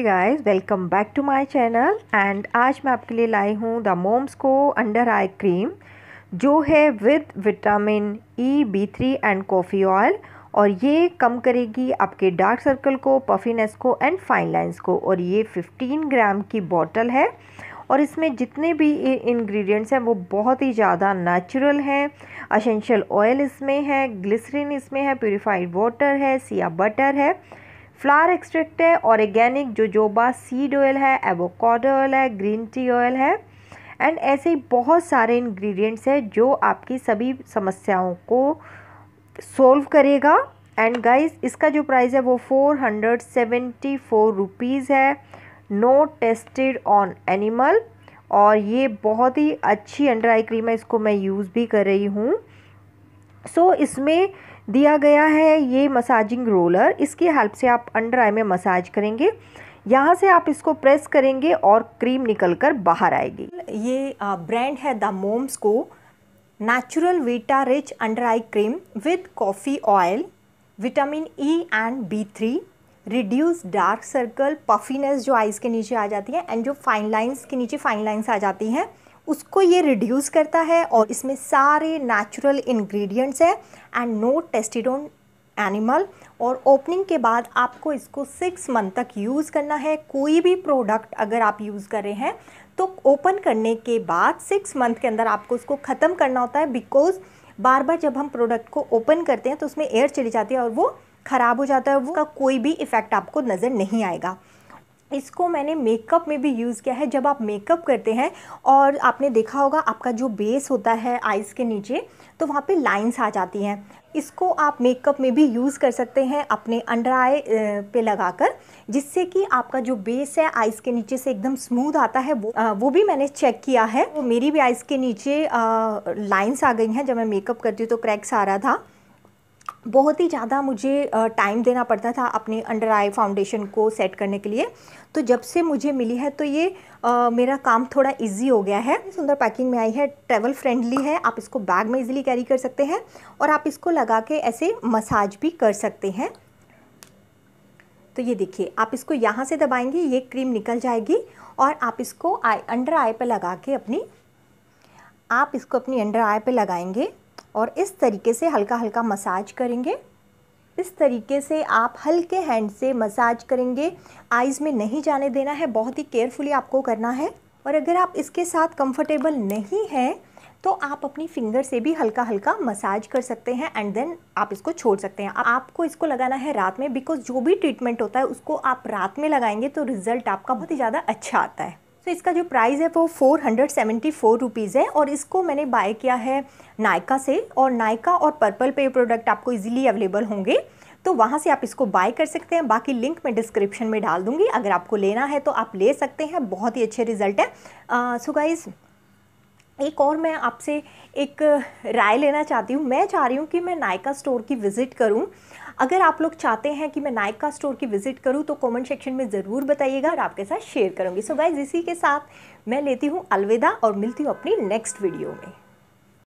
नमस्ते guys welcome back to my channel and आज मैं आपके लिए लाई हूँ the moms co under eye cream जो है with vitamin E B three and coffee oil और ये कम करेगी आपके डार्क सर्कल को पफिनेस को एंड फाइन लाइंस को और ये 15 ग्राम की बॉटल है और इसमें जितने भी इंग्रेडिएंट्स हैं वो बहुत ही ज़्यादा नेचुरल हैं असेंशियल ऑयल इसमें है ग्लिसरीन इसमें है प्योरीफाइड वाटर है सिया बटर है फ्लावर एक्सट्रैक्ट है ऑर्गेनिक जोजोबा सीड ऑयल है एवोकाडो ऑयल है ग्रीन टी ऑयल है एंड ऐसे ही बहुत सारे इंग्रेडिएंट्स हैं जो आपकी सभी समस्याओं को सोल्व करेगा एंड गाइस इसका जो प्राइस है वो four hundred seventy four rupees है नो टेस्टेड ऑन एनिमल और ये बहुत ही अच्छी अंडर आई क्रीम है इसको मैं यूज़ भी कर रही हूँ सो so, इसमें दिया गया है ये मसाजिंग रोलर इसकी हेल्प से आप अंडर आई में मसाज करेंगे यहाँ से आप इसको प्रेस करेंगे और क्रीम निकल कर बाहर आएगी ये ब्रांड है the moms co natural vita rich under eye cream with coffee oil vitamin E and B three reduce dark circle puffiness जो आइज़ के नीचे आ जाती है एंड जो फाइन लाइंस के नीचे फाइन लाइंस आ जाती हैं उसको ये रिड्यूस करता है और इसमें सारे नेचुरल इंग्रेडिएंट्स हैं and no tested on animal और ओपनिंग के बाद आपको इसको सिक्स मंथ तक यूज़ करना है कोई भी प्रोडक्ट अगर आप यूज़ कर रहे हैं तो ओपन करने के बाद सिक्स मंथ के अंदर आपको उसको ख़त्म करना होता है बिकॉज़ बार बार जब हम प्रोडक्ट को ओपन करते हैं तो उसमें एयर चली जाती है और वो ख़राब हो जाता है उसका कोई भी इफ़ेक्ट आपको नज़र नहीं आएगा इसको मैंने मेकअप में भी यूज़ किया है जब आप मेकअप करते हैं और आपने देखा होगा आपका जो बेस होता है आइज़ के नीचे तो वहाँ पे लाइंस आ जाती हैं इसको आप मेकअप में भी यूज़ कर सकते हैं अपने अंडर आई पे लगाकर जिससे कि आपका जो बेस है आइज़ के नीचे से एकदम स्मूथ आता है वो आ, वो भी मैंने चेक किया है वो मेरी भी आइज़ के नीचे लाइन्स आ गई हैं जब मैं मेकअप करती हूँ तो क्रैक्स आ रहा था बहुत ही ज़्यादा मुझे टाइम देना पड़ता था अपने अंडर आई फाउंडेशन को सेट करने के लिए तो जब से मुझे मिली है तो ये आ, मेरा काम थोड़ा इजी हो गया है सुंदर पैकिंग में आई है ट्रेवल फ्रेंडली है आप इसको बैग में इजीली कैरी कर सकते हैं और आप इसको लगा के ऐसे मसाज भी कर सकते हैं तो ये देखिए आप इसको यहाँ से दबाएंगे ये क्रीम निकल जाएगी और आप इसको आई अंडर आई पर लगा के अपनी आप इसको अपनी अंडर आई पर लगाएंगे और इस तरीके से हल्का हल्का मसाज करेंगे इस तरीके से आप हल्के हैंड से मसाज करेंगे आइज़ में नहीं जाने देना है बहुत ही केयरफुली आपको करना है और अगर आप इसके साथ कंफर्टेबल नहीं हैं तो आप अपनी फिंगर से भी हल्का हल्का मसाज कर सकते हैं एंड देन आप इसको छोड़ सकते हैं आपको इसको लगाना है रात में बिकॉज जो भी ट्रीटमेंट होता है उसको आप रात में लगाएंगे तो रिज़ल्ट आपका बहुत ही ज़्यादा अच्छा आता है तो इसका जो प्राइस है वो four hundred seventy four rupees है और इसको मैंने बाय किया है नायका से और नायका और पर्पल पे प्रोडक्ट आपको इजीली अवेलेबल होंगे तो वहाँ से आप इसको बाय कर सकते हैं बाकी लिंक मैं डिस्क्रिप्शन में डाल दूँगी अगर आपको लेना है तो आप ले सकते हैं बहुत ही अच्छे रिजल्ट है सो गाइज़ एक और मैं आपसे एक राय लेना चाहती हूँ मैं चाह रही हूँ कि मैं नायका स्टोर की विज़िट करूँ अगर आप लोग चाहते हैं कि मैं नायका स्टोर की विज़िट करूँ तो कॉमेंट सेक्शन में ज़रूर बताइएगा और आपके साथ शेयर करूँगी सो गाइज इसी के साथ मैं लेती हूँ अलविदा और मिलती हूँ अपनी नेक्स्ट वीडियो में